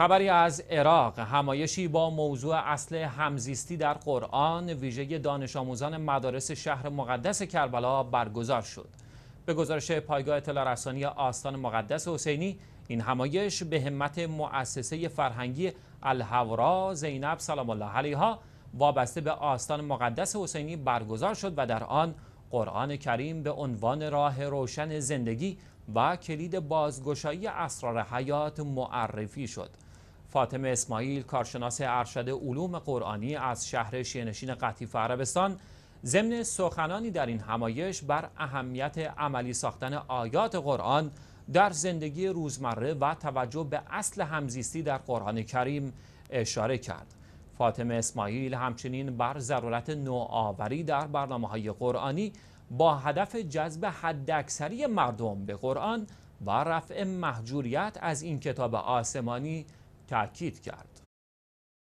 خبری از عراق همایشی با موضوع اصل همزیستی در قرآن ویژه دانش آموزان مدارس شهر مقدس کربلا برگزار شد به گزارش پایگاه اطلاع رسانی آستان مقدس حسینی این همایش به همت مؤسسه فرهنگی الحورا زینب سلام الله علیها وابسته به آستان مقدس حسینی برگزار شد و در آن قرآن کریم به عنوان راه روشن زندگی و کلید بازگشایی اسرار حیات معرفی شد فاطمه اسماعیل کارشناس ارشد علوم قرآنی از شهر شینشین قطیف عربستان ضمن سخنانی در این همایش بر اهمیت عملی ساختن آیات قرآن در زندگی روزمره و توجه به اصل همزیستی در قرآن کریم اشاره کرد. فاطمه اسماعیل همچنین بر ضرورت نوآوری در برنامه های قرآنی با هدف جذب حداکثری مردم به قرآن و رفع محجوریت از این کتاب آسمانی تاکید کرد